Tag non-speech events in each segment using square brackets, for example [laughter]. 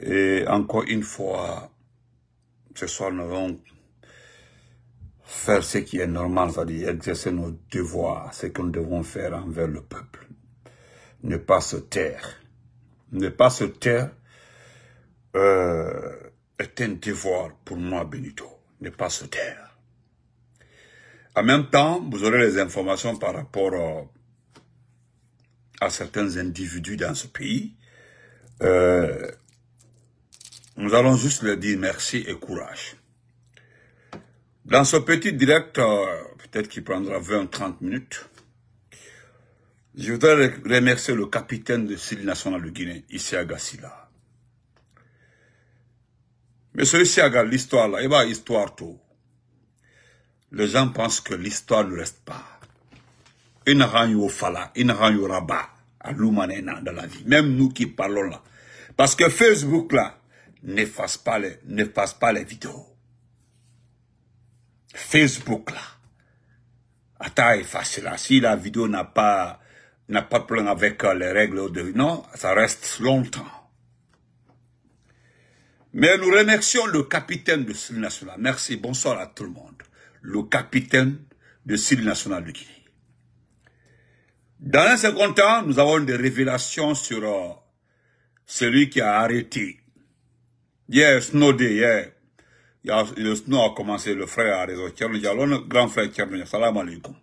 Et encore une fois, ce soir, nous allons faire ce qui est normal, c'est-à-dire exercer nos devoirs, ce que nous devons faire envers le peuple. Ne pas se taire. Ne pas se taire euh, est un devoir pour moi, Benito. Ne pas se taire. En même temps, vous aurez les informations par rapport euh, à certains individus dans ce pays. Euh, nous allons juste leur dire merci et courage. Dans ce petit direct, euh, peut-être qu'il prendra 20-30 minutes, je voudrais remercier le capitaine de Sili National de Guinée, Isiaga Gassila. Mais ce l'histoire là, et bien histoire tout. Les gens pensent que l'histoire ne reste pas. Il a au fala, il a rabat, à l'humanité dans la vie. Même nous qui parlons là. Parce que Facebook là, n'efface pas les, pas les vidéos. Facebook là. Attends, efface là. Si la vidéo n'a pas, n'a pas de problème avec euh, les règles de, non, ça reste longtemps. Mais nous remercions le capitaine de Syrie National. Merci, bonsoir à tout le monde. Le capitaine de Syrie National de Guinée. Dans un second temps, nous avons des révélations sur euh, celui qui a arrêté Yeah, snow day, yeah. le snow a commencé, le frère a raison. grand frère Tcherno salam alaikum.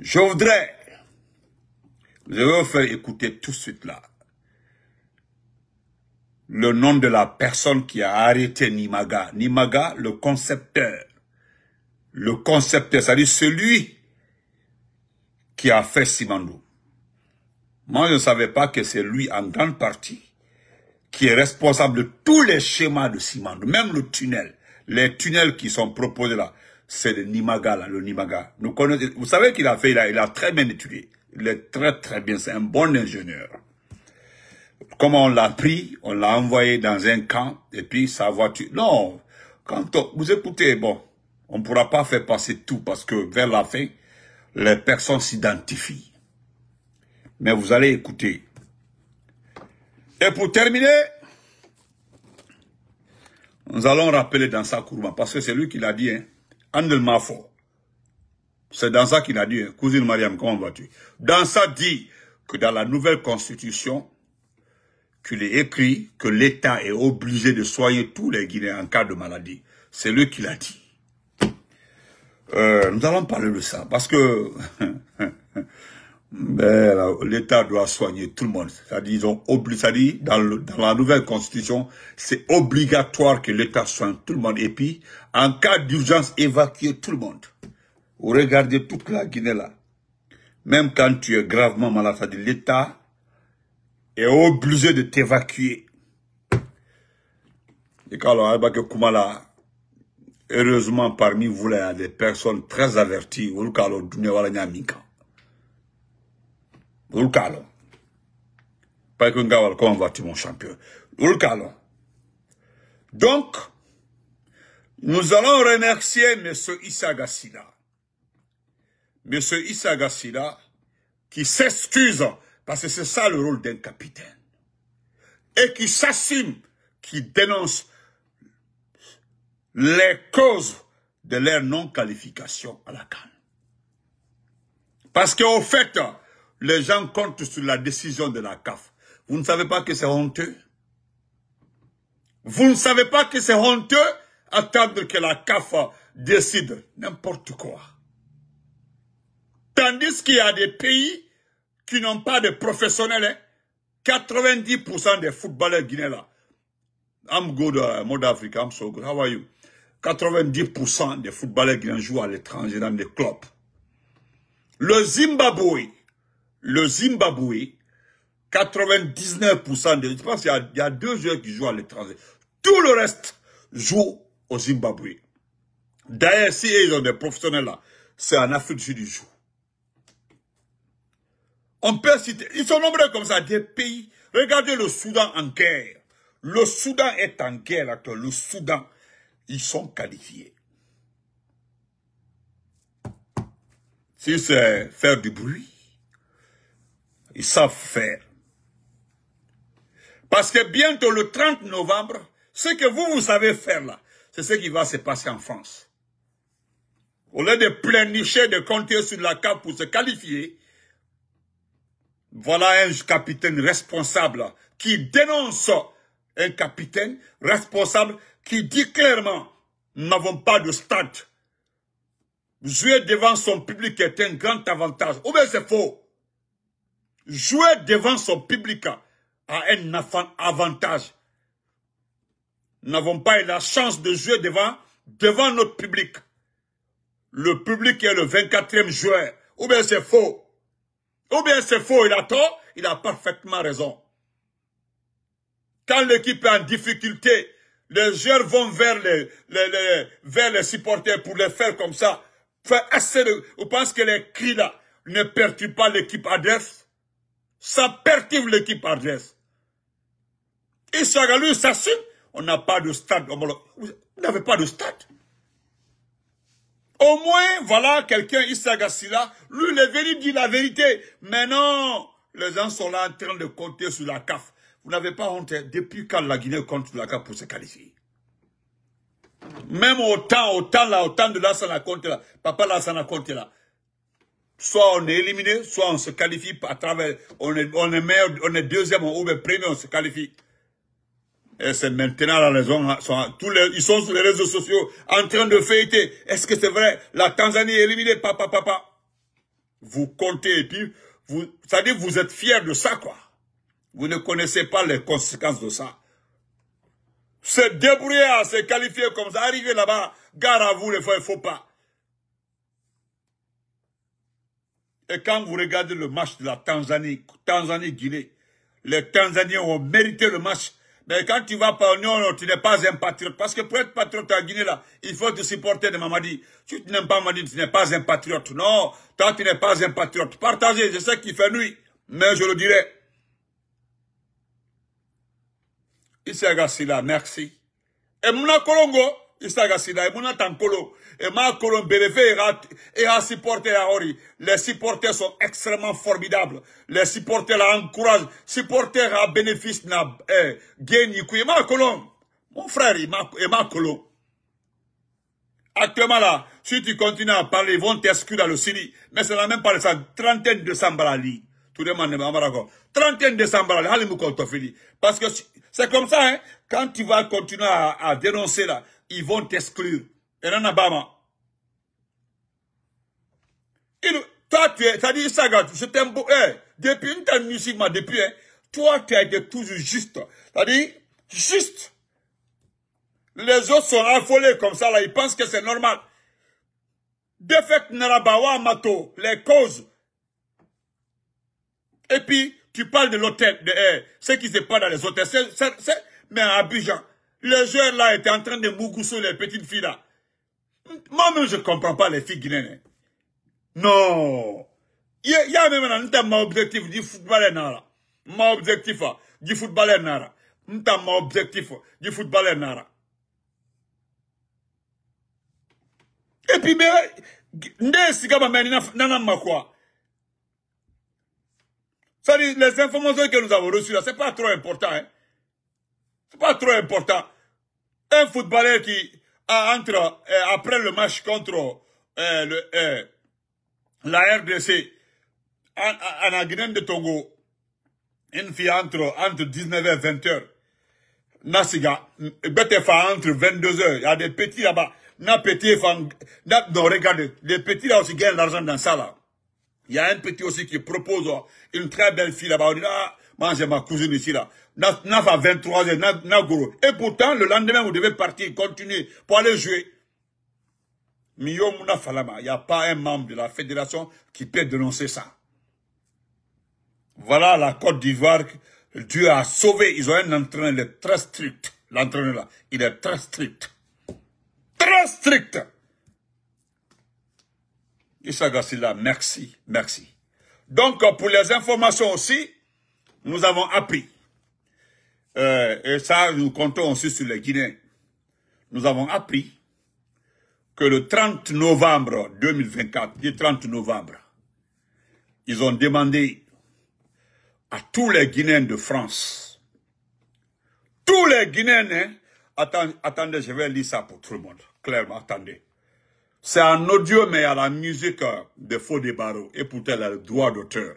Je voudrais, je vais vous faire écouter tout de suite là, le nom de la personne qui a arrêté Nimaga. Nimaga, le concepteur. Le concepteur, c'est-à-dire celui qui a fait Simandou. Moi, je ne savais pas que c'est lui en grande partie qui est responsable de tous les schémas de ciment, même le tunnel. Les tunnels qui sont proposés là, c'est le Nimaga, le Nimaga. Nous vous savez qu'il a fait, là, il a très bien étudié. Il est très très bien, c'est un bon ingénieur. Comment on l'a pris, on l'a envoyé dans un camp, et puis sa voiture... Non, quand vous écoutez, bon, on ne pourra pas faire passer tout, parce que vers la fin, les personnes s'identifient. Mais vous allez écouter, et pour terminer, nous allons rappeler dans sa courbe, parce que c'est lui qui l'a dit, hein. Andel Mafo. C'est ça qu'il a dit, hein. Cousine Mariam, comment vas-tu Dans ça dit que dans la nouvelle constitution, qu'il est écrit que l'État est obligé de soigner tous les Guinéens en cas de maladie. C'est lui qui l'a dit. Euh, nous allons parler de ça, parce que [laughs] Mais ben, l'État doit soigner tout le monde. C'est-à-dire, ils ont dans, dans la nouvelle constitution, c'est obligatoire que l'État soigne tout le monde. Et puis, en cas d'urgence, évacuer tout le monde. Vous regardez toute la Guinée là. Même quand tu es gravement malade, l'État est obligé de t'évacuer. Et heureusement parmi vous, il y a des personnes très averties. Vous le ulkalo mon champion donc nous allons remercier M. Issa Gassila M. Issa Gassila qui s'excuse parce que c'est ça le rôle d'un capitaine et qui s'assume qui dénonce les causes de leur non-qualification à la canne. Parce qu'au fait, les gens comptent sur la décision de la CAF. Vous ne savez pas que c'est honteux Vous ne savez pas que c'est honteux Attendre que la CAF décide n'importe quoi. Tandis qu'il y a des pays qui n'ont pas de professionnels. 90% hein. des footballeurs guinéens là. I'm good, euh, Africa, I'm so good. How are you? 90% des footballeurs guinéens jouent à l'étranger dans des clubs. Le Zimbabwe, le Zimbabwe, 99% des... Je pense qu'il y, a deux joueurs qui jouent à l'étranger. Tout le reste joue au Zimbabwe. D'ailleurs, si ils ont des professionnels là, c'est en Afrique du Sud On peut citer... Ils sont nombreux comme ça, des pays. Regardez le Soudan en guerre. Le Soudan est en guerre actuellement. Le Soudan, ils sont qualifiés. Si c'est faire du bruit, ils savent faire. Parce que bientôt, le 30 novembre, ce que vous, vous savez faire là, c'est ce qui va se passer en France. Au lieu de pleurnicher, de compter sur la carte pour se qualifier, voilà un capitaine responsable qui dénonce un capitaine responsable qui dit clairement, nous n'avons pas de stade. Jouer devant son public est un grand avantage. Ou bien c'est faux jouer devant son public a un avantage. Nous n'avons pas eu la chance de jouer devant, devant notre public. Le public est le 24e joueur. Ou bien c'est faux. Ou bien c'est faux, il a tort, il a parfaitement raison. Quand l'équipe est en difficulté, les joueurs vont vers les, vers les supporters pour les faire comme ça. assez vous pensez que les cris là ne perturbent pas l'équipe adverse ça perturbe l'équipe adverse. Et Chagalou s'assume. On n'a pas de stade Vous n'avez pas de stade. Au moins, voilà quelqu'un, Issa là lui, il est venu dire la vérité. Maintenant, les gens sont là en train de compter sur la CAF. Vous n'avez pas honte, hein. depuis quand la Guinée compte sur la CAF pour se qualifier Même autant, autant, là, autant temps de ça n'a là, papa ça n'a là, soit on est éliminé, soit on se qualifie à travers, on est, on est meilleur, on est deuxième, on ouvre premier, on se qualifie. Et c'est maintenant la raison, hein, ils sont sur les réseaux sociaux en train de fêter. Est-ce que c'est vrai? La Tanzanie est éliminée, papa, papa. Vous comptez et puis, vous, ça que vous êtes fiers de ça, quoi. Vous ne connaissez pas les conséquences de ça. Se débrouiller à se qualifier comme ça, arriver là-bas, gare à vous les fois, il faut pas. Et quand vous regardez le match de la Tanzanie, Tanzanie-Guinée, les Tanzaniens ont mérité le match. Mais quand tu vas par tu n'es pas un patriote. Parce que pour être patriote à Guinée, là, il faut te supporter de Mamadi. Si tu n'aimes pas Mamadi, tu n'es pas un patriote. Non, toi, tu n'es pas un patriote. Partagez, je sais qu'il fait nuit, mais je le dirai. Issa là, merci. Et Mouna Kolongo, e tankolo e ma kolon et à supporter à Ori. Les supporters sont extrêmement formidables. Les supporters la encouragent. Supporters à bénéfice na eh, gagne ma kolon. Mon frère, et ma, e Actuellement là, si tu continues à parler, ils vont t'exclure dans le Sili. Mais c'est la même pas de ça. Trentaine de sambrali. Tout le monde n'est pas d'accord. Trentaine de sambrali. Allez, nous Parce que c'est comme ça, hein. Quand tu vas continuer à, à dénoncer là, ils vont t'exclure. Et là, Nabama. toi, tu es, ça dit, ça, je t'aime beaucoup. Eh, depuis une telle musique, depuis, hein, toi, tu as été toujours juste. cest dit juste. Les autres sont affolés comme ça, là, ils pensent que c'est normal. De fait Narabawa Mato, les causes. Et puis, tu parles de l'hôtel, de eh, ce qui se passe dans les hôtels. c'est... mais à Abidjan, les joueur là étaient en train de mougousser les petites filles là. Moi-même, je ne comprends pas les filles guinéennes. Hein. Non. Il y a même un objectif du footballer là. Mon objectif hein, du footballer là. Mon objectif hein, du footballer là. Et puis, mais, Sigaba, Nana quoi les informations que nous avons reçues là, n'est pas trop important, hein. n'est pas trop important. Un footballeur qui entre euh, après le match contre euh, le, euh, la RDC en, en, de Togo, une fille entre, entre 19h et 20h. Nasiga, Betefa entre 22h. Il y a des petits là-bas. Na petit, non, regardez, les petits là aussi gagnent l'argent dans ça là. Il y a un petit aussi qui propose une très belle fille là-bas. On dit, ah, moi j'ai ma cousine ici là. 9 à 23 Nagoro. Et pourtant, le lendemain, vous devez partir, continuer, pour aller jouer. il n'y a pas un membre de la fédération qui peut dénoncer ça. Voilà la Côte d'Ivoire, Dieu a sauvé. Ils ont un entraîneur, il est très strict. L'entraîneur là, il est très strict. Très strict. Issa Gassila, merci, merci. Donc, pour les informations aussi, nous avons appris euh, et ça, nous comptons aussi sur les Guinéens. Nous avons appris que le 30 novembre 2024, le 30 novembre, ils ont demandé à tous les Guinéens de France, tous les Guinéens, hein, attendez, je vais lire ça pour tout le monde, clairement, attendez. C'est un audio, mais à la musique euh, de Faux des Barreaux, et pour le droit d'auteur.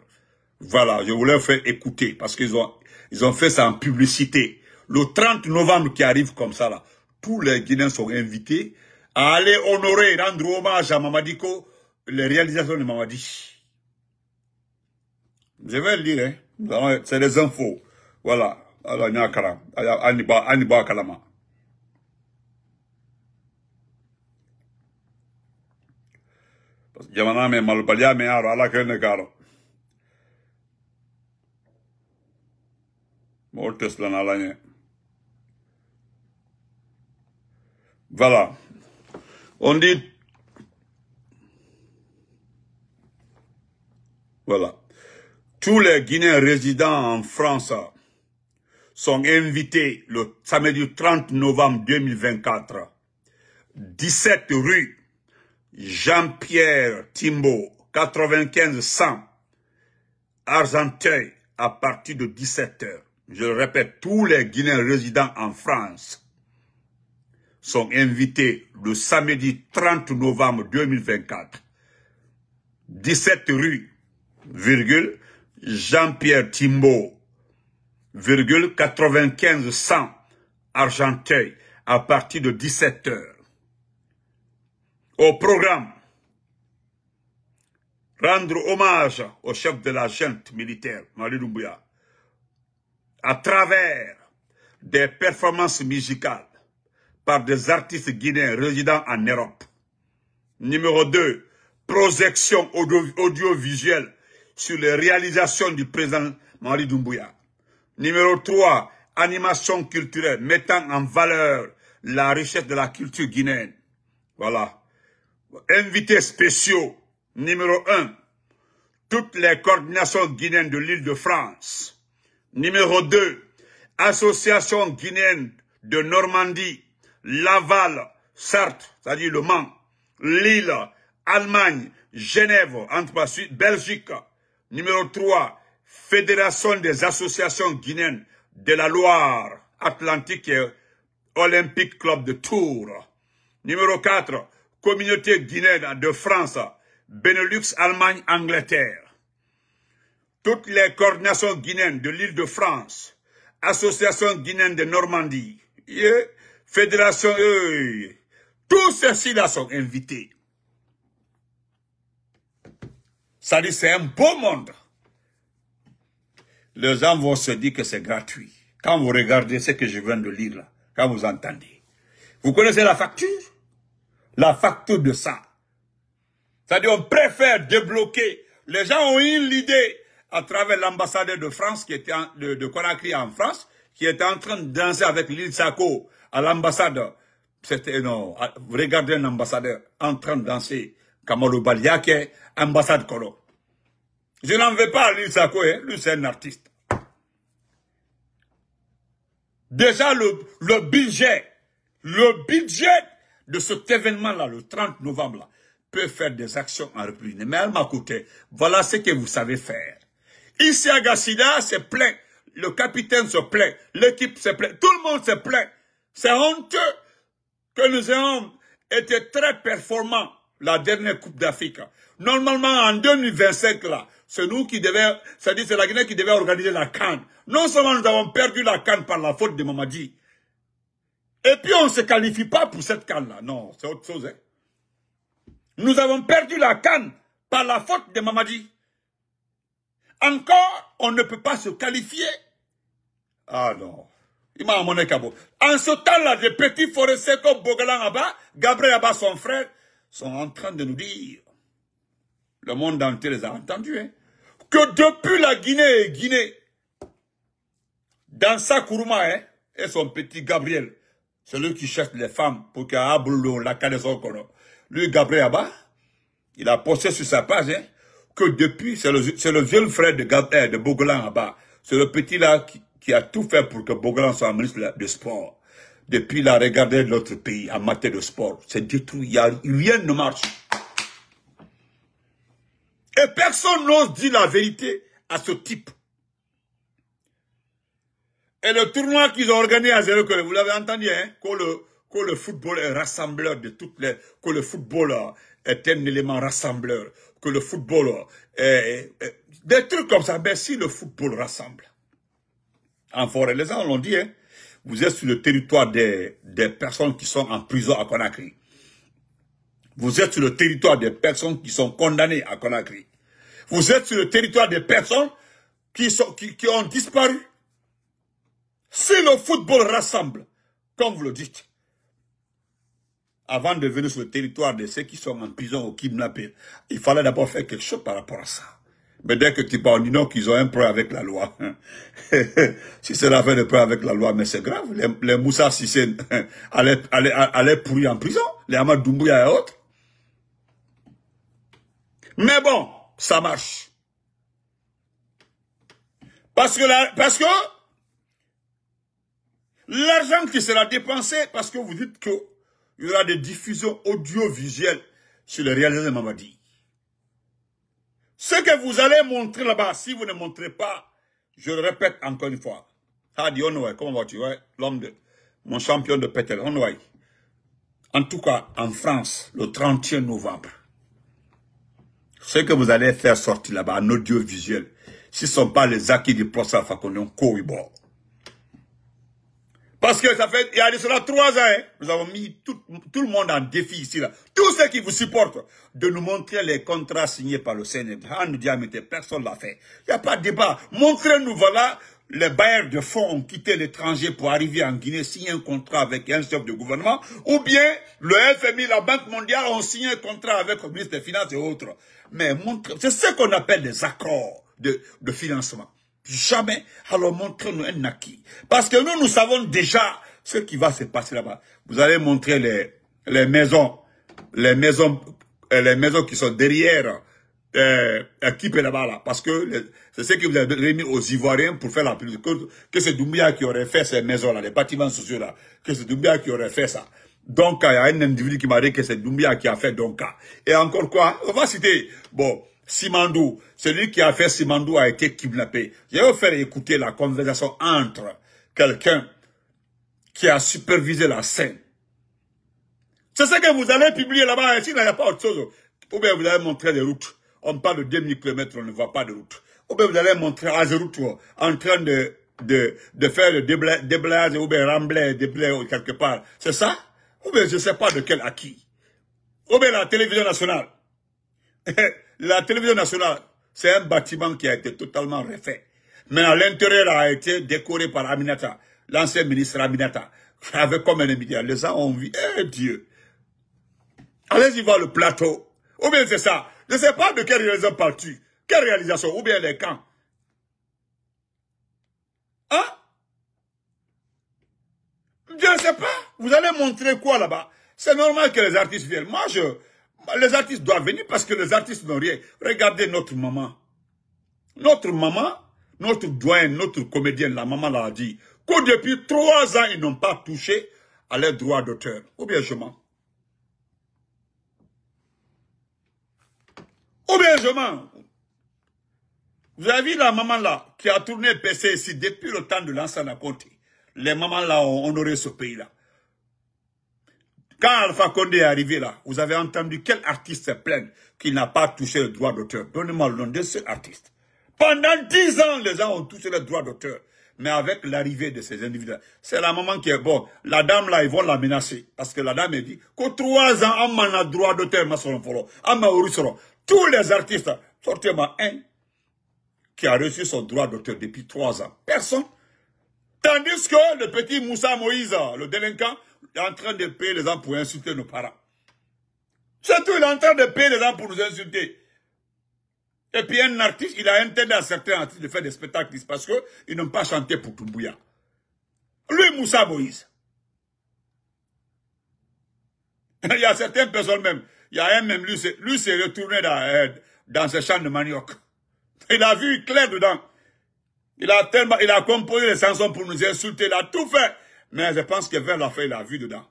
Voilà, je voulais faire écouter, parce qu'ils ont ils ont fait ça en publicité. Le 30 novembre qui arrive comme ça, là, tous les Guinéens sont invités à aller honorer, rendre hommage à Mamadiko, les réalisations de Mamadi. Je vais le dire, hein. c'est des infos. Voilà. Alors, Nyakara, Aniba, Aniba Kalama. Parce que Jamana me mais alors, Voilà. On dit... Voilà. Tous les Guinéens résidents en France sont invités le samedi 30 novembre 2024. 17 rue Jean-Pierre Timbo, 95 100, Argenteuil, à partir de 17 h je répète, tous les Guinéens résidents en France sont invités le samedi 30 novembre 2024, 17 rue, virgule, Jean-Pierre Timbo, virgule, 95 Argenteuil, à partir de 17 heures. Au programme, rendre hommage au chef de la junte militaire, marie Doumbouya, à travers des performances musicales par des artistes guinéens résidant en Europe. Numéro 2, projection audiovisuelle sur les réalisations du président Marie Doumbouya. Numéro 3, animation culturelle mettant en valeur la richesse de la culture guinéenne. Voilà. Invités spéciaux. Numéro 1, toutes les coordinations guinéennes de l'île de France Numéro 2, Association guinéenne de Normandie, Laval, Sarthe, c'est-à-dire le Mans, Lille, Allemagne, Genève, entre Belgique. Numéro 3, Fédération des associations guinéennes de la Loire, Atlantique et Olympique Club de Tours. Numéro 4, Communauté guinéenne de France, Benelux, Allemagne, Angleterre toutes les coordinations guinéennes de l'île de France, Association guinéenne de Normandie, Fédération, euh, tous ceux-ci-là sont invités. Ça dit, c'est un beau monde. Les gens vont se dire que c'est gratuit. Quand vous regardez ce que je viens de lire là, quand vous entendez, vous connaissez la facture La facture de ça. Ça dit, on préfère débloquer. Les gens ont eu l'idée à travers l'ambassadeur de France, qui était de, Conakry en France, qui était en train de danser avec l'île Sako à l'ambassade. C'était énorme. Ah, regardez un ambassadeur en train de danser. qui Baliake, ambassade Je n'en veux pas à Lil Sako, hein. lui c'est un artiste. Déjà le, budget, le budget de cet événement-là, le 30 novembre-là, peut faire des actions en République. Mais elle m'a coûté. Voilà ce que vous savez faire. Ici à Gassina, c'est plein. Le capitaine se plaint. L'équipe se plaint. Tout le monde se plaint. C'est honteux que nous ayons été très performants la dernière Coupe d'Afrique. Normalement, en 2025, là, c'est nous qui devait, c'est-à-dire c'est la Guinée qui devait organiser la Cannes. Non seulement nous avons perdu la Cannes par la faute de Mamadi, et puis on ne se qualifie pas pour cette canne là Non, c'est autre chose. Hein. Nous avons perdu la Cannes par la faute de Mamadi. Encore, on ne peut pas se qualifier. Ah non. Il m'a amené Kabo. En ce temps-là, des petits forestiers comme Bogalan Abba, Gabriel Abba, son frère, sont en train de nous dire, le monde entier les a entendus, hein, que depuis la Guinée et Guinée, dans sa courma, hein, et son petit Gabriel, celui qui cherche les femmes pour qu'il y ait la Lui, Gabriel Abba, il a posté sur sa page, hein, que depuis, c'est le, le, jeune frère de, eh, Bogolan de bas. C'est le petit là qui, a tout fait pour que Bogolan soit ministre de sport. Depuis il a regardé notre pays en matière de sport. C'est du tout, il rien ne marche. Et personne n'ose dire la vérité à ce type. Et le tournoi qu'ils ont organisé à Zéro vous l'avez entendu, hein, que le, que le football est rassembleur de toutes les, que le football est un élément rassembleur que le football... Est, euh, euh, euh, des trucs comme ça. Mais si le football rassemble, en forêt, les gens l'ont dit, hein, vous êtes sur le territoire des, personnes qui sont en prison à Conakry. Vous êtes sur le territoire des personnes qui sont condamnées à Conakry. Vous êtes sur le territoire des personnes qui, sont, qui, qui ont disparu. Si le football rassemble, comme vous le dites, avant de venir sur le territoire de ceux qui sont en prison ou kidnappés, il fallait d'abord faire quelque chose par rapport à ça. Mais dès que tu parles, non, qu'ils ont un problème avec la loi. [laughs] si c'est la de problème avec la loi, mais c'est grave. Les, les Moussa Sissé [laughs] allaient, allaient, pourrir en prison. Les Amadou Doumbouya et autres. Mais bon, ça marche. Parce que parce que l'argent qui sera dépensé, parce que vous dites que il y aura des diffusions audiovisuelles sur le réalisme de Mamadi. Ce que vous allez montrer là-bas, si vous ne montrez pas, je le répète encore une fois. Hadi dire, comment vas-tu ouais, L'homme de mon champion de Petel, En tout cas, en France, le 31 novembre, ce que vous allez faire sortir là-bas en audiovisuel, ce ne sont pas les acquis du procès Fakonde Kouibo. Parce que ça fait, il y a cela trois ans, hein, nous avons mis tout, le monde en défi ici, Tous ceux qui vous supportent, de nous montrer les contrats signés par le Sénégal, Ah, nous dit, ah, personne l'a fait. Il n'y a pas de débat. Montrez-nous, voilà, les bailleurs de fonds ont quitté l'étranger pour arriver en Guinée, signer un contrat avec un chef de gouvernement, ou bien le FMI, la Banque mondiale ont signé un contrat avec le ministre des Finances et autres. Mais montrez, c'est ce qu'on appelle des accords de financement. Jamais. Alors montrez nous un acquis. Parce que nous, nous savons déjà ce qui va se passer là-bas. Vous allez montrer les, les maisons, les maisons, euh, les maisons qui sont derrière euh, euh là-bas. parce que c'est ce que vous avez remis aux Ivoiriens pour faire la plus Que, c'est Doumbia qui aurait fait ces maisons-là, les bâtiments sociaux là. Que c'est Doumbia qui aurait fait ça. Donc, il y a un individu qui m'a dit que c'est Doumbia qui a fait Donka. Et encore quoi On va citer. Bon, Simandou, celui qui a fait Simandou a été kidnappé. Je vais vous faire écouter la conversation entre quelqu'un qui a supervisé la scène. C'est ce que vous allez publier là-bas, Ici, hein, il n'y a pas autre chose. Ou bien vous allez montrer des routes. On parle de 2000 km, on ne voit pas de route. Ou bien vous allez montrer routes hein, en train de, faire le déblayage, ou bien Ramblé, déblai quelque part. C'est ça Ou bien je ne sais pas de quel acquis. Ou bien la télévision nationale. [laughs] La télévision nationale, c'est un bâtiment qui a été totalement refait. Mais à l'intérieur a été décoré par Aminata, l'ancien ministre Aminata, avec comme un immédiat. Les gens ont vu, eh Dieu, allez-y voir le plateau. Ou bien c'est ça. Je ne sais pas de quelle réalisation parles-tu. Quelle réalisation Ou bien les camps Hein Je ne sais pas. Vous allez montrer quoi là-bas C'est normal que les artistes viennent. Moi, je, les artistes doivent venir parce que les artistes n'ont rien. Regardez notre maman. Notre maman, notre doyen, notre comédienne, la maman l'a dit, que depuis trois ans, ils n'ont pas touché à leurs droits d'auteur. Ou bien je m'en. bien je Vous avez vu la maman là, qui a tourné PC ici depuis le temps de l'ancien côté. Les mamans là ont honoré ce pays là. Quand Alpha Condé est arrivé là, vous avez entendu quel artiste se plaint qui n'a pas touché le droit d'auteur. Donnez-moi le nom de ce artiste. Pendant dix ans, les gens ont touché le droit d'auteur. Mais avec l'arrivée de ces individus, c'est la maman qui est bon. La dame là, ils vont la menacer. Parce que la dame elle dit qu'au trois ans, on a droit d'auteur, tous les artistes, sortez-moi un qui a reçu son droit d'auteur depuis trois ans. Personne. Tandis que le petit Moussa Moïse, le délinquant, il est en train de payer les gens pour insulter nos parents. Surtout, il est en train de payer les gens pour nous insulter. Et puis un artiste, il a interdit à certains artistes de faire des spectacles parce qu'ils n'ont pas chanté pour tout Toumbouya. Lui, Moussa Moïse. [laughs] Il y a certaines personnes même, il y a un même, lui, lui s'est retourné dans, euh, dans ce champ de manioc. [laughs] Il a vu clair dedans. Il a tellement, il a composé les chansons pour nous insulter, il a tout fait. Mais je pense que vers la fin, il a vu dedans.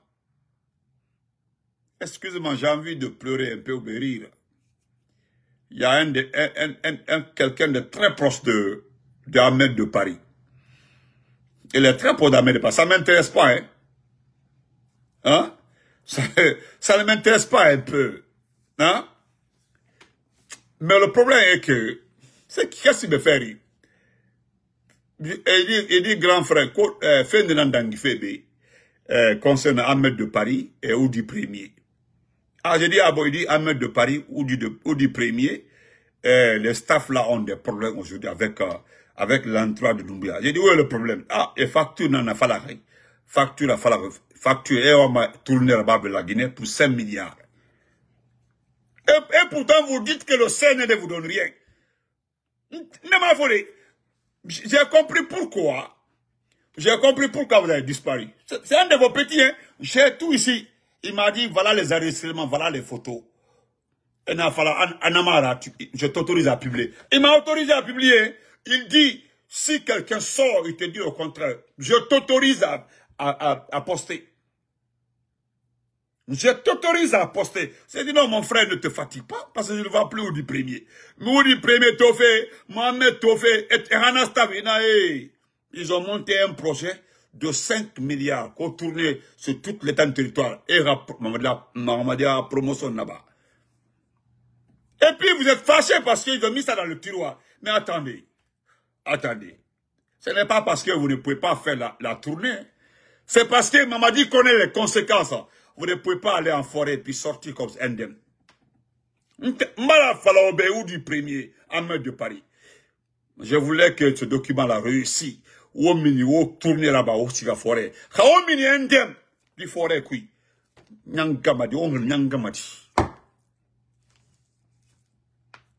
excusez moi j'ai envie de pleurer un peu ou de rire. Il y a un, quelqu'un de très proche de, de de Paris. Il est très proche d'Ahmed de Paris. Ça ne m'intéresse pas, hein. Hein? [laughs] Ça, ne m'intéresse pas un peu. Hein? Mais le problème est que, c'est qu'est-ce qui me fait rire? il dit grand frère, euh, fin de euh, concernant concerne Ahmed de Paris et Oudi premier. Ah, j'ai dit, ah bon, il dit Ahmed de Paris ou du, premier. Euh, les staffs là ont des problèmes aujourd'hui avec, avec l'entrée de Doumbia. J'ai dit, où est le problème? Ah, et facture n'en a pas Facture la Falare. Facture, et on m'a tourné la barbe de la Guinée pour 5 milliards. Et, pourtant, vous dites que le CNN ne vous donne rien. Ne m'a j'ai compris pourquoi. J'ai compris pourquoi vous avez disparu. C'est un de vos petits, hein. J'ai tout ici. Il m'a dit, voilà les enregistrements, voilà les photos. je t'autorise à publier. Il m'a autorisé à publier. Hein. Il dit, si quelqu'un sort, il te dit au contraire, je t'autorise à poster. Je t'autorise à poster. C'est dit, non, mon frère, ne te fatigue pas, parce que je ne vois plus au du premier. premier, Mohamed Tofé, et ils ont monté un projet de 5 milliards qu'on tournait sur tout l'état de territoire. Et la promotion là-bas. Et puis, vous êtes fâché parce qu'ils ont mis ça dans le tiroir. Mais attendez, attendez. Ce n'est pas parce que vous ne pouvez pas faire la, la tournée. C'est parce que Mamadi connaît les conséquences. Hein. Vous ne pouvez pas aller en forêt et puis sortir comme indemne. Mbala ou du premier, en main de Paris. Je voulais que ce document-là réussisse. Womini, vous, tourner là-bas, ou la forêt. Ka on mini du forêt, qui. Nyangamadi, on nyangamadi.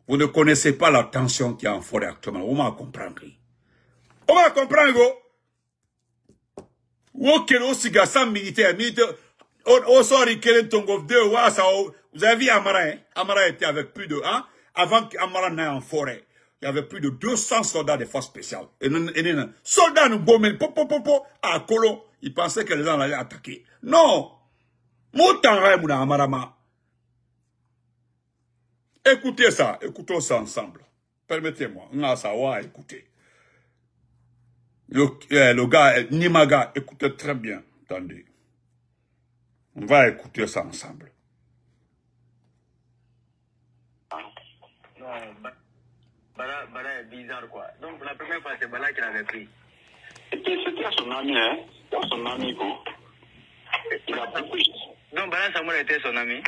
Vous ne connaissez pas la tension qui est a en forêt actuellement. Vous m'en compris. Vous m'en comprendrez, Vous aussi, militaire, militaire. Oh. vous avez vu Amara, hein? Amara était avec plus de, hein? Avant qu'Amara n'ait en forêt, il y avait plus de 200 soldats des forces spéciales. Et, soldats nous bombaient, à Ils pensaient que les gens allaient attaquer. Non! Mouna Amarama. Écoutez ça, écoutons ça ensemble. Permettez-moi, Nasawa, écoutez. Le, eh, le gars, eh, Nimaga, écoutez très bien, attendez. On va écouter ça ensemble. Bala, Bala est bizarre quoi. Donc la première fois, c'est Bala qui l'avait pris. C'était son ami, hein C'était son ami, quoi. Il a beaucoup... Donc Bala Samuel était son ami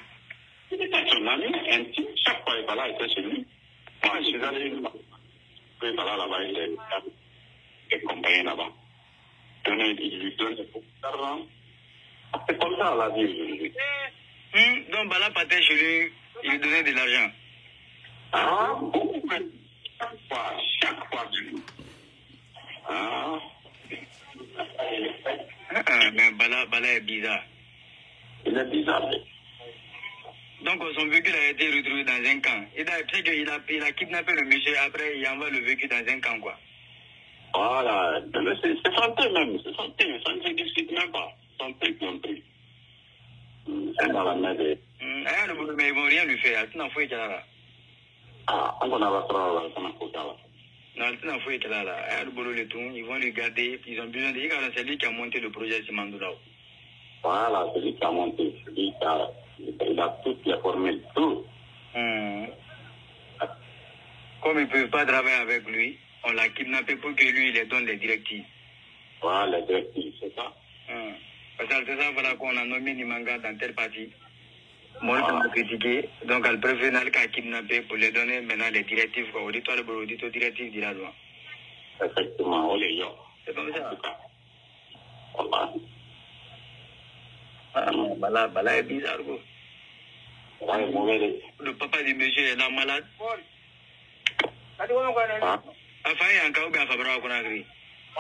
Il était son ami, intime. Chaque fois, Bala était chez lui. Moi, je suis allé une fois. Bala là-bas, il était il est là-bas. Il lui donnait beaucoup d'argent. C'est comme ça, la vie. donc, Bala partait je lui, il lui donnait de l'argent. Ah, beaucoup mais Chaque fois, chaque fois du coup. Ah. Ah, ah. mais Bala, Bala est bizarre. Il est bizarre, oui. Donc, son véhicule a été retrouvé dans un camp. Il a, il a, a kidnappé le monsieur, après, il envoie le véhicule dans un camp, quoi. Voilà, c'est santé même, c'est santé, ça ne se discute même pas personne peut compris. C'est dans la main de. Mais ils vont rien lui faire. Tu n'en fous pas là. Ah, on va avoir trois là, ça n'en pas là. Non, tu n'en là. Un le tout, ils vont le garder. Ils ont besoin de. C'est lui qui a monté le projet Simandourao. Voilà, c'est lui qui a monté. il a tout, les a tout. Comme ils ne peuvent pas travailler avec lui, on l'a kidnappé pour que lui, il donne les directives. Voilà, les directives, c'est ça. Hmm. C'est ça voilà qu'on a nommé Nimanga dans tel parti. Moi, je suis critiqué. Donc, elle préfère qu'elle a kidnappé pour les donner maintenant les directives. Quoi. dit, de la loi. Effectivement, les C'est comme ça. Voilà. Ah, bizarre, Le papa du monsieur est là, malade. Hein? Ah.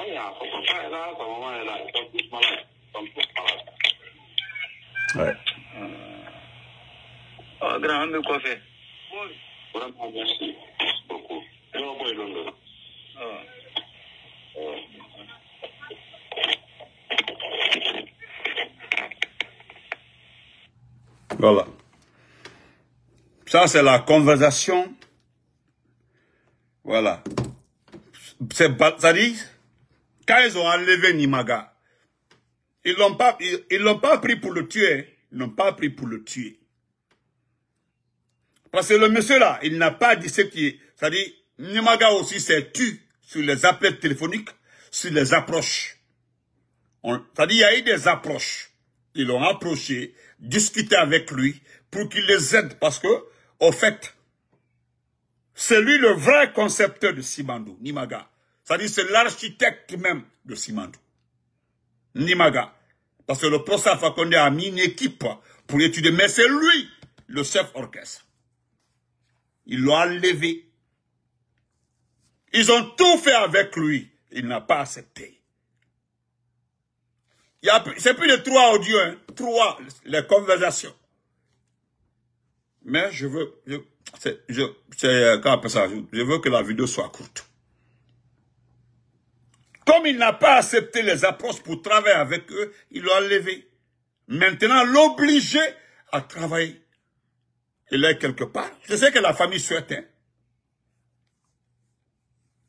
il y a a ah, ah. Voilà. Ça, c'est la conversation. Voilà. C'est, ça dit, quand ils ont enlevé Nimaga, ils l'ont pas, l'ont pas pris pour le tuer. Ils l'ont pas pris pour le tuer. Parce que le monsieur là, il n'a pas dit ce qui est. C'est-à-dire, Nimaga aussi s'est tu sur les appels téléphoniques, sur les approches. C'est-à-dire, il y a eu des approches. Ils l'ont approché, discuté avec lui pour qu'il les aide parce que, au fait, c'est lui le vrai concepteur de Simandou, Nimaga. C'est-à-dire, c'est l'architecte même de Simandou. Nimaga. Parce que le professeur Fakonde a mis une équipe pour étudier, mais c'est lui, le chef orchestre. Il l'a enlevé. Ils ont tout fait avec lui. Il n'a pas accepté. C'est plus de trois audios, hein. trois, les conversations. Mais je veux, je euh, veux que la vidéo soit courte. Comme il n'a pas accepté les approches pour travailler avec eux, il l'a levé. Maintenant, l'obliger à travailler. Il est quelque part. c'est ce que la famille souhaite. Hein.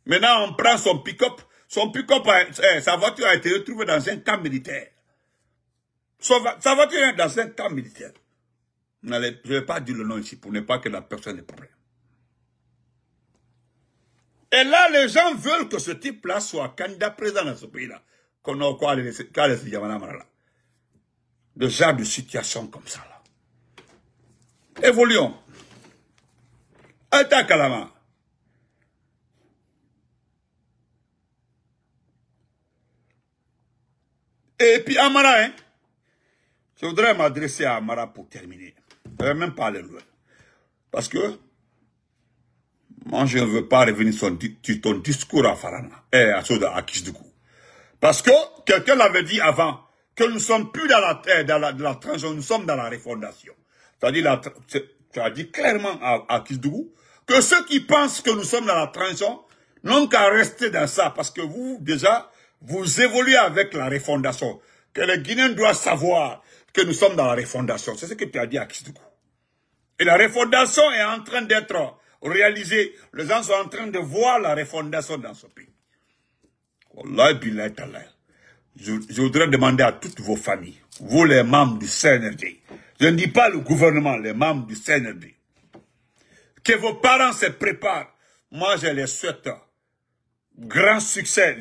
Maintenant, on prend son pick-up. Son pick-up, eh, sa voiture a été retrouvée dans un camp militaire. Sa voiture est dans un camp militaire. Je ne vais pas dire le nom ici pour ne pas que la personne ait problème. Et là, les gens veulent que ce type-là soit candidat présent dans ce pays-là. Qu'on a genre de situation comme ça. Là. Évoluons. Attaque à la main. Et puis Amara, hein? je voudrais m'adresser à Amara pour terminer. Je ne vais même pas aller loin. Parce que moi, je ne veux pas revenir sur ton discours à Farana et eh, à Soda, à Parce que quelqu'un l'avait dit avant, que nous ne sommes plus dans la, dans la transition, nous sommes dans la refondation. tu as dit clairement à, à que ceux qui pensent que nous sommes dans la transition n'ont qu'à rester dans ça parce que vous, déjà, vous évoluez avec la refondation. Que les Guinéens doivent savoir que nous sommes dans la refondation. C'est ce que tu as dit à Kisdougou. Et la refondation est en train d'être réaliser, Les gens sont en train de voir la refondation dans ce pays. Je, je voudrais demander à toutes vos familles, vous les membres du CNRD, je ne dis pas le gouvernement, les membres du CNRD, que vos parents se préparent. Moi, je les souhaite grand succès.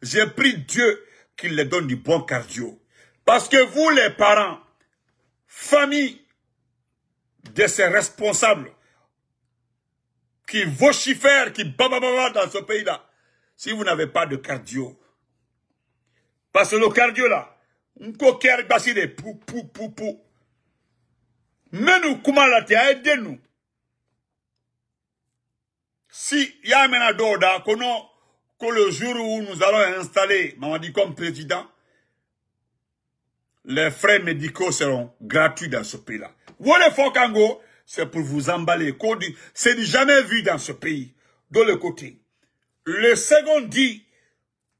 J'ai pris Dieu qu'il les donne du bon cardio. Parce que vous, les parents, famille de ces responsables, qui vocifèrent, qui babababa dans ce pays-là, si vous n'avez pas de cardio, parce que le cardio là, un coquer basi des pou pou pou pou. Mais nous, comment la terre, aidez-nous. Si y a un d'ordre, que le jour où nous allons installer, maman dit comme président, les frais médicaux seront gratuits dans ce pays-là. Vous les go c'est pour vous emballer. C'est n'est jamais vu dans ce pays, de le côté. Le second dit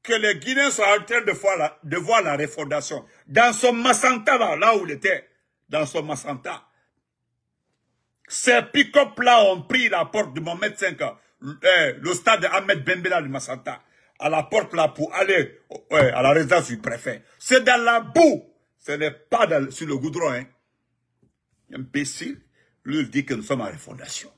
que les Guinéens sont en train de voir la, de voir la refondation. Dans son Massanta, là, où il était, dans son Massanta, ces pick-up-là ont pris la porte de mon médecin, eh, le stade Ahmed Bembela de Massanta, à la porte là pour aller oh, à la résidence du préfet. C'est dans la boue, ce n'est pas sur le goudron. Hein. Imbécile lui dit que nous sommes à la fondation.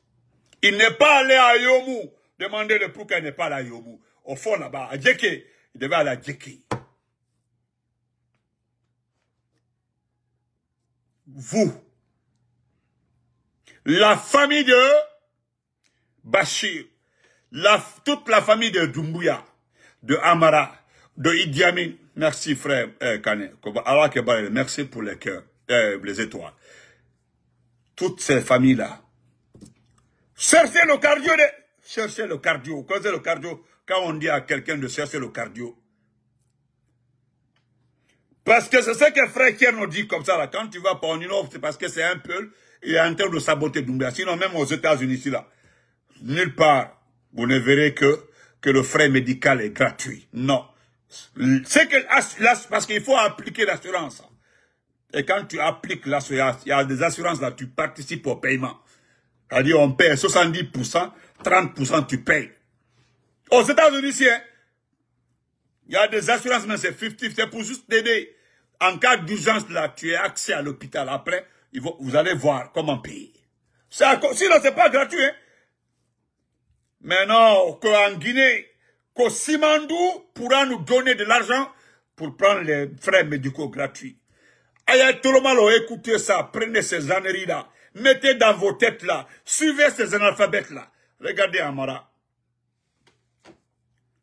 Il n'est pas allé à Yomou. Demandez le pourquoi il n'est pas allé à Yomou. Au fond là-bas, à Djeke, Il devait aller à Djeké. Vous, la famille de Bachir, la, toute la famille de Dumbuya, de Amara, de Idi Merci frère euh, Merci pour les cœurs, euh, les étoiles toutes ces familles-là. Cherchez le cardio, cherchez le cardio. Quand le cardio, quand on dit à quelqu'un de chercher le cardio, parce que c'est ce que Frère Kier nous dit comme ça, là. Quand tu vas en une offre, c'est parce que c'est un peu, il est en train de saboter Doumbia. Sinon, même aux États-Unis, là, nulle part, vous ne verrez que, que le frais médical est gratuit. Non. C'est parce qu'il faut appliquer l'assurance. Et quand tu appliques l'assurance, il y a des assurances là, tu participes au paiement. C'est-à-dire, on paye 70%, 30% tu payes. Aux États-Unis, hein, il y a des assurances, mais c'est fictif, c'est pour juste t'aider. En cas d'urgence, là, tu as accès à l'hôpital. Après, vous allez voir comment payer. Sinon, ce n'est pas gratuit, Maintenant, hein. Mais non, qu'en Guinée, que Simandou pourra nous donner de l'argent pour prendre les frais médicaux gratuits. Ayez tout le mal oh, écoutez ça, prenez ces âneries-là, mettez dans vos têtes-là, suivez ces analphabètes-là. Regardez Amara.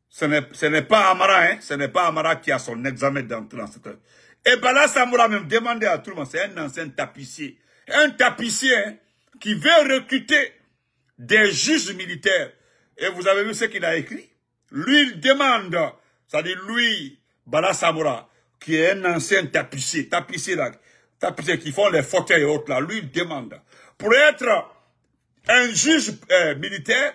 Ce n'est pas Amara, hein, ce n'est pas Amara qui a son examen d'entrée dans cette... Et eh Bala ben Samoura même, demandez à tout le monde, c'est un ancien tapissier. Un tapissier hein, qui veut recruter des juges militaires. Et vous avez vu ce qu'il a écrit Lui, il demande, c'est-à-dire lui, Bala Samoura, qui est un ancien tapissier, tapissier là, qui font les fauteuils et autres là, lui il demande, pour être un juge euh, militaire,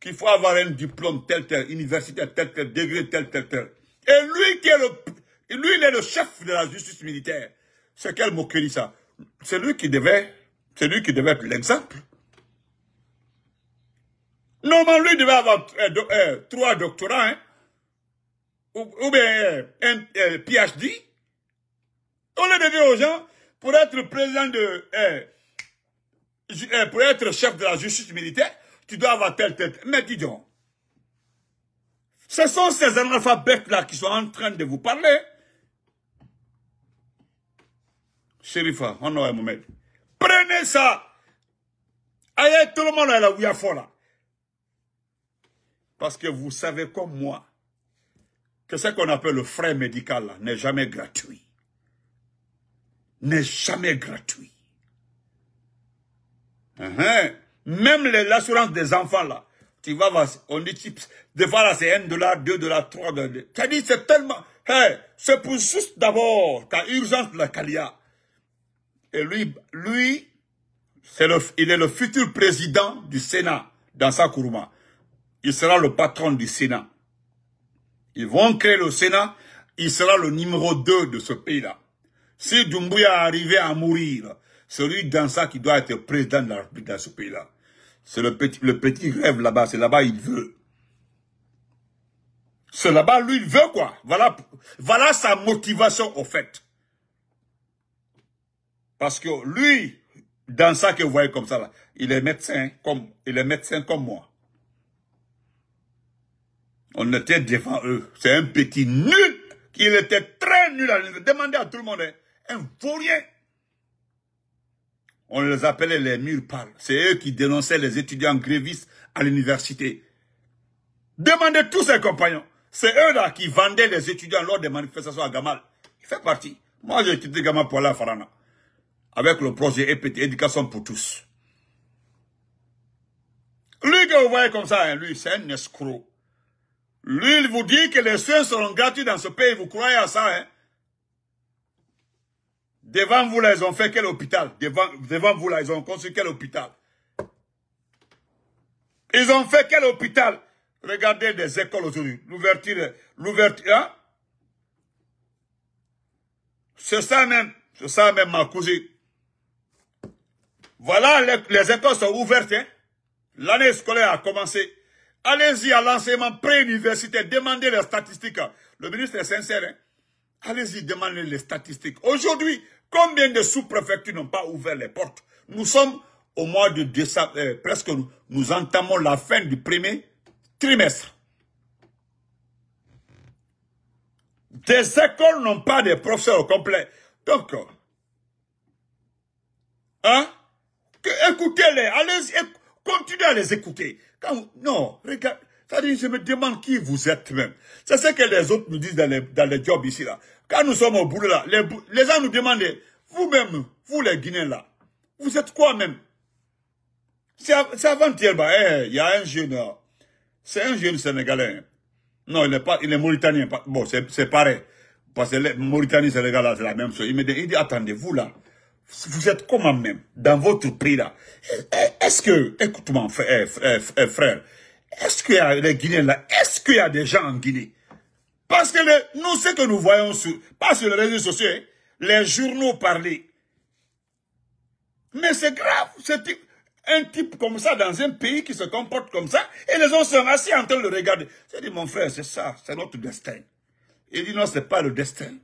qu'il faut avoir un diplôme tel tel, université tel tel, degré tel tel tel. Et lui qui est le, lui il est le chef de la justice militaire. C'est quel moquerie ça C'est lui qui devait, c'est lui qui devait être l'exemple. Normalement, lui devait avoir euh, euh, trois doctorats, hein ou, bien euh, un, euh, PhD, on le donné aux gens pour être président de... Euh, pour être chef de la justice militaire, tu dois avoir telle tête. Mais dis donc, ce sont ces analphabètes-là qui sont en train de vous parler. Chérifa, on a Mohamed. Prenez ça. Allez, tout le monde là, où y Parce que vous savez comme moi, que ce qu'on appelle le frais médical n'est jamais gratuit. N'est jamais gratuit. Uh-huh. Même l'assurance des enfants, là, tu vas on dit, des fois, là, c'est 1 dollar, 2 dollars, 3 dollars. Tu dit, c'est tellement, eh, c'est pour juste d'abord, ta urgence, la Kalia. Et lui, lui, c'est il est le futur président du Sénat dans sa courma. Il sera le patron du Sénat. Ils vont créer le Sénat. Il sera le numéro 2 de ce pays-là. Si Dumbuya arrivait à mourir, c'est lui ça qui doit être président de la République dans ce pays-là. C'est le petit, le petit rêve là-bas. C'est là-bas il veut. C'est là-bas, lui, il veut quoi. Voilà, voilà sa motivation, au fait. Parce que lui, dans ça que vous voyez comme ça, là, il est médecin comme, il est médecin comme moi. On était devant eux. C'est un petit nul. Il était très nul. à Demandez à tout le monde. Hein. Un fourrier. On les appelait les murs C'est eux qui dénonçaient les étudiants grévistes à l'université. Demandez tous ses compagnons. C'est eux là qui vendaient les étudiants lors des manifestations à Gamal. Il fait partie. Moi, j'ai quitté Gamal pour aller Farana. Avec le projet EPT, Éducation pour tous. Lui que vous voyez comme ça, hein, lui, c'est un escroc. Lui, il vous dit que les soins seront gratuits dans ce pays. Vous croyez à ça, hein? Devant vous, là, ils ont fait quel hôpital? Devant, vous, là, ils ont construit quel hôpital? Ils ont fait quel hôpital? Regardez des écoles aujourd'hui. L'ouverture, l'ouverture, hein? C'est ça même. C'est ça même, ma cousine. Voilà, les, les écoles sont ouvertes. Hein? L'année scolaire a commencé. Allez-y à l'enseignement pré université demandez les statistiques. Le ministre est sincère. Hein. Allez-y, demandez les statistiques. Aujourd'hui, combien de sous-préfectures n'ont pas ouvert les portes Nous sommes au mois de décembre, euh, presque nous, entamons la fin du premier trimestre. Des écoles n'ont pas de professeurs au complet. Donc, hein, écoutez-les, allez-y, écoutez les allez y Continuez à les écouter. non, regarde. ça dit, je me demande qui vous êtes même. C'est ce que les autres nous disent dans les, dans les jobs ici, là. Quand nous sommes au boulot, là, les, gens nous demandent, vous-même, vous les Guinéens, là, vous êtes quoi même C'est avant-hier, eh, il y a un jeune, euh, c'est un jeune Sénégalais. Non, il pas, il est Mauritanien. Bon, c'est pareil. Parce que les Mauritanie, Sénégal, c'est la même chose. Il me il dit, attendez, vous là, vous êtes comment même dans votre prix là eh, Est-ce que, écoute-moi eh, eh, frère, est-ce qu'il y a des Guinéens là Est-ce qu'il y a des gens en Guinée Parce que nous, ce que nous voyons sur, pas sur les réseaux sociaux, hein, les journaux parlent. Mais c'est grave, c'est un type comme ça dans un pays qui se comporte comme ça, et les gens sont assis en train de le regarder. C'est dit, mon frère, c'est ça, c'est notre destin. Il dit, non, ce n'est pas le destin.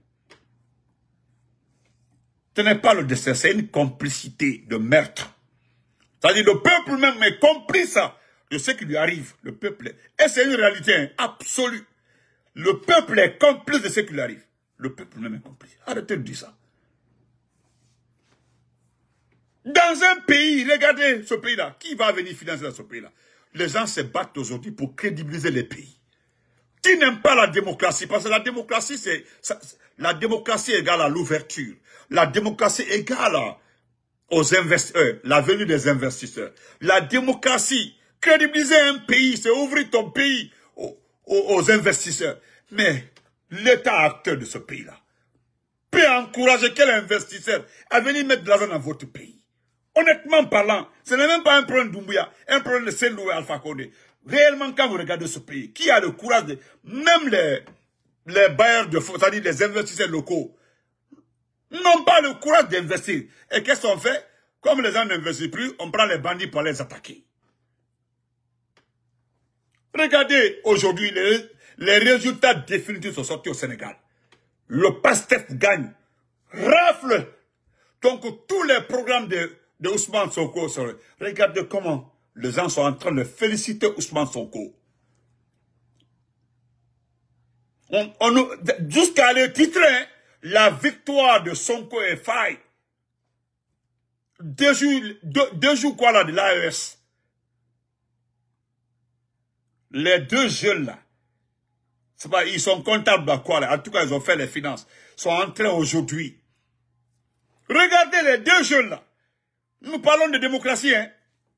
Ce n'est pas le destin, c'est une complicité de meurtre. C'est-à-dire le peuple même est complice de ce qui lui arrive. Le peuple, et c'est une réalité absolue. Le peuple est complice de ce qui lui arrive. Le peuple même est complice. Arrêtez de dire ça. Dans un pays, regardez ce pays-là. Qui va venir financer ce pays-là Les gens se battent aujourd'hui pour crédibiliser les pays. Qui n'aime pas la démocratie Parce que la démocratie, c'est la démocratie égale à l'ouverture la démocratie égale aux investisseurs, la venue des investisseurs. La démocratie, crédibiliser un pays, c'est ouvrir ton pays aux, investisseurs. Mais l'État acteur de ce pays-là peut encourager quel investisseur à venir mettre de l'argent dans votre pays. Honnêtement parlant, ce n'est même pas un problème d'Umbuya, un problème de saint louis Alpha Code. Réellement, quand vous regardez ce pays, qui a le courage de... Même les, les bailleurs de fonds, c'est-à-dire les investisseurs locaux, n'ont pas le courage d'investir. Et qu'est-ce qu'on fait Comme les gens n'investissent plus, on prend les bandits pour les attaquer. Regardez aujourd'hui les, résultats définitifs sont sortis au Sénégal. Le PASTEF gagne, rafle. Donc tous les programmes de, de Ousmane Sonko, regardez comment les gens sont en train de féliciter Ousmane Sonko. On, on, Jusqu'à le titrer, hein la victoire de Sonko et Faye, deux jours, deux, quoi là de l'AES, les deux jeunes là, pas, ils sont comptables quoi là, en tout cas ils ont fait les finances, sont entrés aujourd'hui. Regardez les deux jeunes là, nous parlons de démocratie, hein.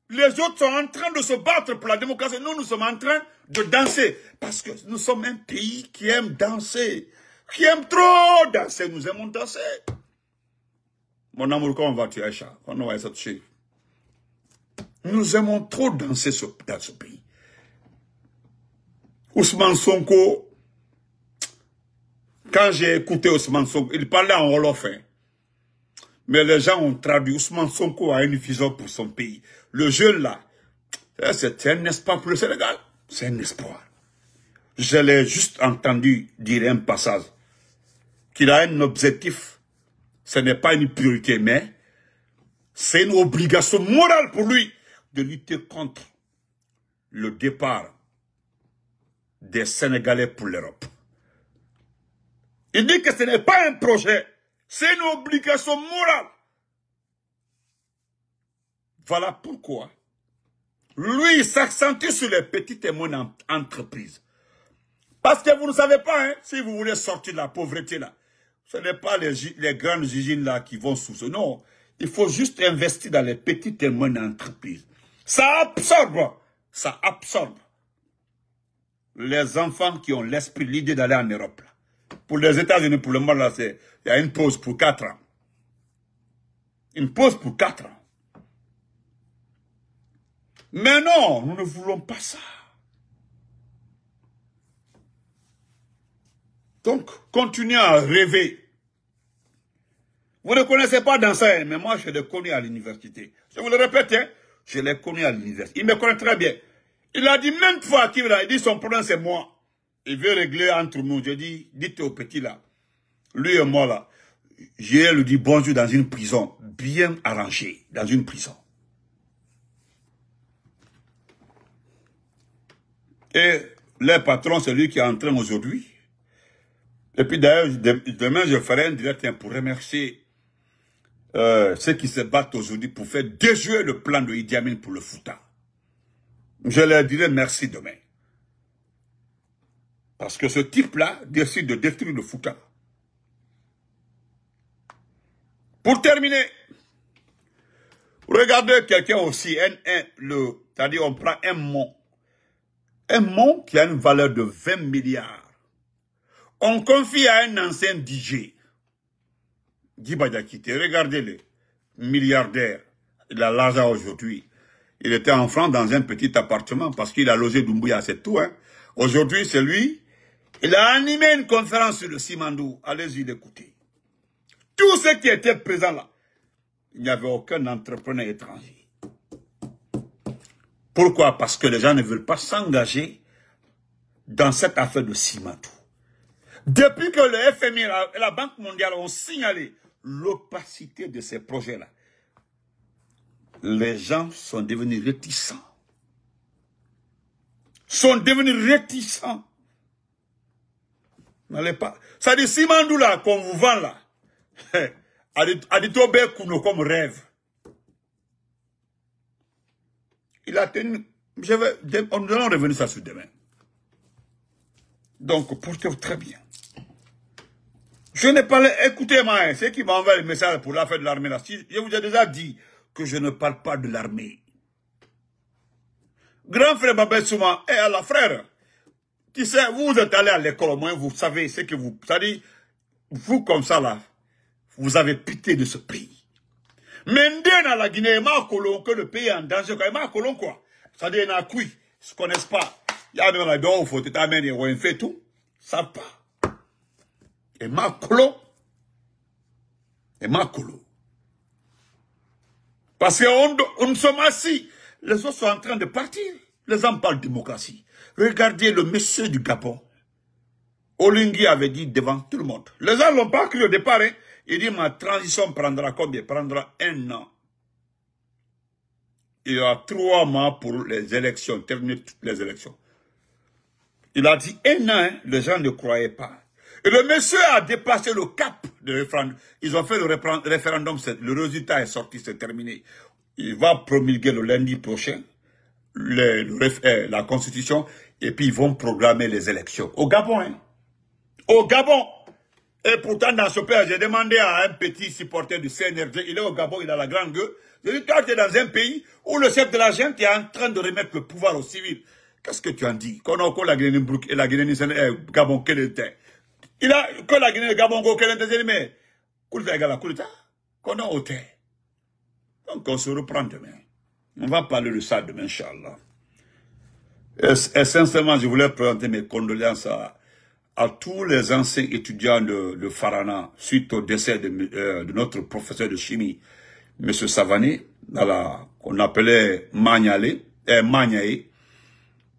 Les autres sont en train de se battre pour la démocratie. Nous, nous sommes en train de danser. Parce que nous sommes un pays qui aime danser qui aime trop danser, nous aimons danser. Mon amour, quand on va tuer Aïcha, on va essayer de suivre, nous aimons trop danser dans ce pays. Ousmane Sonko, quand j'ai écouté Ousmane Sonko, il parlait en Wolof. Hein. Mais les gens ont traduit Ousmane Sonko à une vision pour son pays. Le jeu, là, c'est un espoir pour le Sénégal. C'est un espoir. Je l'ai juste entendu dire un passage. Il a un objectif. Ce n'est pas une priorité, mais c'est une obligation morale pour lui de lutter contre le départ des Sénégalais pour l'Europe. Il dit que ce n'est pas un projet, c'est une obligation morale. Voilà pourquoi lui s'accentue sur les petites et moyennes entreprises. Parce que vous ne savez pas, hein, si vous voulez sortir de la pauvreté là, ce n'est pas les, grandes usines là qui vont sous ce nom. il faut juste investir dans les petites et moyennes entreprises. Ça absorbe, ça absorbe les enfants qui ont l'esprit, l'idée d'aller en Europe. Là. Pour les États-Unis, pour le monde, là, il y a une pause pour 4 ans. Une pause pour 4 ans. Mais non, nous ne voulons pas ça. Donc, continuez à rêver. Vous ne connaissez pas ça, mais moi je l'ai connu à l'université. Je vous le répète, hein, je l'ai connu à l'université. Il me connaît très bien. Il a dit même fois qu'il il dit son problème c'est moi. Il veut régler entre nous. Je dis, dites au petit là, lui et moi là, je lui dis bonjour dans une prison, bien arrangée, dans une prison. Et le patron, c'est lui qui est en train aujourd'hui. Et puis d'ailleurs, demain, je ferai un direct pour remercier euh, ceux qui se battent aujourd'hui pour faire déjouer le plan de Idi Amin pour le Fouta. Je leur dirai merci demain. Parce que ce type-là décide de détruire le Fouta. Pour terminer, regardez quelqu'un aussi, c'est-à-dire on prend un mont, un mont qui a une valeur de 20 milliards. On confie à un ancien DJ Dibadakite, regardez-le, milliardaire, il a l'argent aujourd'hui. Il était en France dans un petit appartement parce qu'il a logé Doumbouya, c'est tout. Hein. Aujourd'hui, c'est lui. Il a animé une conférence sur le Simandou. Allez-y l'écouter. Tous ceux qui étaient présents là, il n'y avait aucun entrepreneur étranger. Pourquoi Parce que les gens ne veulent pas s'engager dans cette affaire de Simandou. Depuis que le FMI et la Banque mondiale ont signalé l'opacité de ces projets-là, les gens sont devenus réticents. Sont devenus réticents. N'allez pas. Ça dit Simandou là, qu'on vous vend là, [laughs] A dit Robert Kouno comme rêve. Il a tenu, je vais, on, nous revenir ça sur demain. Donc, portez-vous très bien. Je ne parle, écoutez-moi, hein, c'est qui m'envoie le message pour l'affaire de l'armée, je vous ai déjà dit que je ne parle pas de l'armée. Grand frère Souma, et à la frère, tu sais, vous êtes allé à l'école, au vous savez ce que vous, ça dit, vous comme ça là, vous avez pitié de ce pays. Maintenant, la Guinée, colon, que le pays est en danger, colon quoi, ça dit, ils ne connaissent pas. Il y a des gens qui qu'on oh, fait tout, savent pas. Et Et ma Kolo. Parce qu'on nous sommes assis. Les autres sont en train de partir. Les gens parlent de démocratie. Regardez le monsieur du Gabon. Olingui avait dit devant tout le monde. Les gens l'ont pas cru au départ. Hein. Il dit, ma transition prendra combien Prendra un an. Il y a trois mois pour les élections, terminer toutes les élections. Il a dit un an, hein. les gens ne croyaient pas. Et le monsieur a dépassé le cap de référendum. Ils ont fait le référendum, le résultat est sorti, c'est terminé. Il va promulguer le lundi prochain eh, la constitution et puis ils vont programmer les élections. Au Gabon, hein. Au Gabon. Et pourtant, dans ce pays, j'ai demandé à un petit supporter du CNRD, il est au Gabon, il a la grande gueule. J'ai dit, toi, tu es dans un pays où le chef de la gente est en train de remettre le pouvoir aux civils. Qu'est-ce que tu en dis? encore la guinée et la Guinée-Gabon, eh, quel était? Il a, que la Guinée, le Gabon, qu'elle est mais, coup qu'on a ôté. Donc, on se reprend demain. On va parler de ça demain, Inch'Allah. Et, sincèrement, je voulais présenter mes condoléances à, tous les anciens étudiants de, Farana suite au décès de, euh, notre professeur de chimie, M. Savané, qu'on appelait Magnale, euh,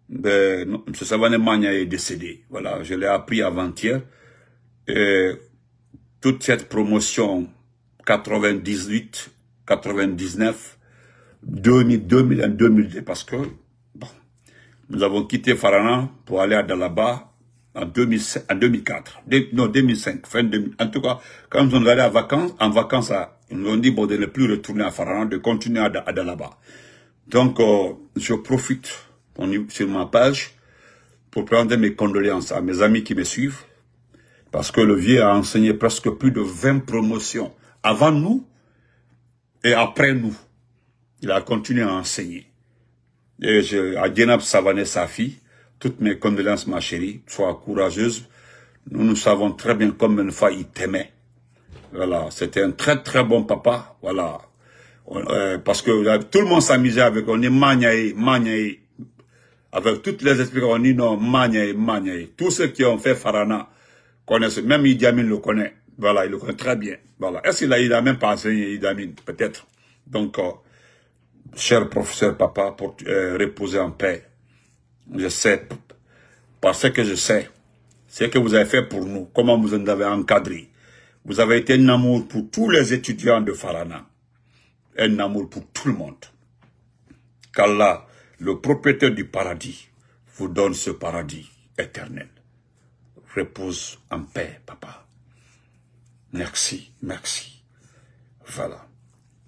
ben, M. Savané Magnaé est décédé. Voilà, je l'ai appris avant-hier. Et toute cette promotion 98, 99, 2000, 2000, 2002, parce que bon, nous avons quitté Farana pour aller à Dalaba en, 2004, non 2005, fin 2000, en tout cas, quand nous sommes allés en vacances, en vacances, ils nous ont dit bon, de ne plus retourner à Farana, de continuer à, Dalaba. Donc, euh, je profite sur ma page pour prendre mes condoléances à mes amis qui me suivent, parce que le vieux a enseigné presque plus de 20 promotions avant nous et après nous. Il a continué à enseigner. Et je, à Dienab Savané, sa fille, toutes mes condoléances, ma chérie, sois courageuse. Nous, nous savons très bien combien de fois il t'aimait. Voilà, c'était un très très bon papa. Voilà, euh, parce que tout le monde s'amusait avec, on est maniaï, maniaï. Avec toutes les explications, on dit non, maniaï, maniaï. Tous ceux qui ont fait Farana, même même Amin le connaît. Voilà, il le connaît très bien. Voilà. Est-ce qu'il a, il a même pas enseigné Idamine Peut-être. Donc, euh, cher professeur papa, pour euh, reposer en paix, je sais, parce que je sais, ce que vous avez fait pour nous, comment vous nous avez encadré. Vous avez été un amour pour tous les étudiants de Farana. Un amour pour tout le monde. Qu'Allah, le propriétaire du paradis, vous donne ce paradis éternel repose en paix, papa. Merci, merci. Voilà.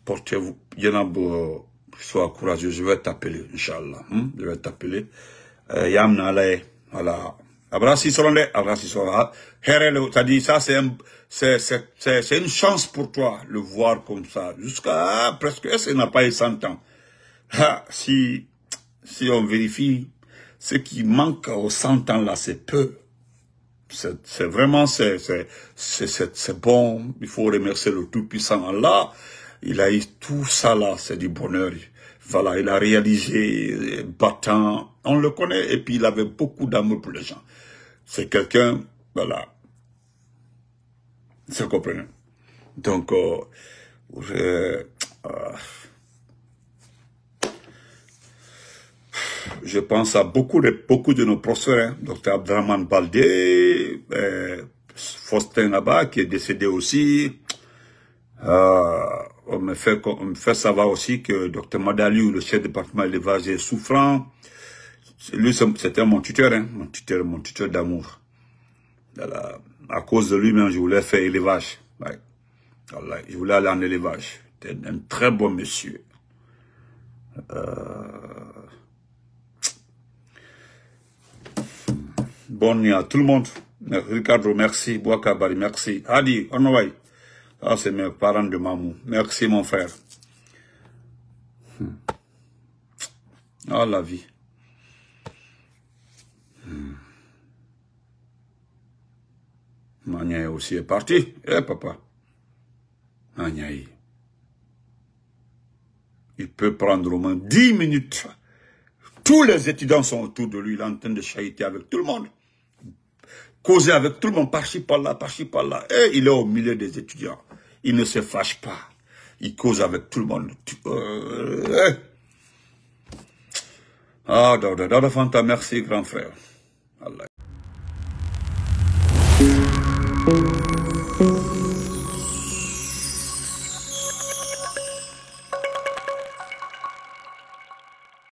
Portez-vous. Yenabo, sois courageux. Je vais t'appeler, Inch'Allah. Hein? Je vais t'appeler. Euh, Yamna allez, Voilà. Abrasi Solande, Abrasi dit, ça, c'est une chance pour toi, le voir comme ça. Jusqu'à presque, ça n'a pas eu 100 ans? Ah, si, si on vérifie, ce qui manque aux 100 ans là, c'est peu. C'est vraiment, c'est bon. Il faut remercier le Tout-Puissant Allah. Il a eu tout ça là, c'est du bonheur. Voilà, il a réalisé, battant, on le connaît, et puis il avait beaucoup d'amour pour les gens. C'est quelqu'un, voilà. C'est comprenez Donc, euh, euh, je, pense à beaucoup de, beaucoup de nos professeurs, hein, Dr Abdraman Baldé, euh, Faustin là-bas, qui est décédé aussi. Euh, on, me fait, savoir aussi que Dr Madaliou, le chef du département élevage, est souffrant. Lui, c'était hein, mon tuteur, mon tuteur, d'amour. À cause de lui-même, je voulais faire élevage. je voulais aller en élevage. C'était un très bon monsieur. Euh, bonne nuit à tout le monde. Ricardo, merci. Bouakabari, merci. Adi, Onowai. Ah, c'est mes parents de Mamou. Merci, mon frère. Hmm. Ah, la vie. Hmm. Magnaï aussi est parti. Eh, papa. Magnaï. Il peut prendre au moins 10 minutes. Tous les étudiants sont autour de lui. Il est en train de chahiter avec tout le monde causer avec tout le monde, par-ci, par-là, par par-là. Et il est au milieu des étudiants. Il ne se fâche pas. Il cause avec tout le monde. Euh, euh, eh. Ah, Dada, Dada Fanta, merci, grand frère. Allah.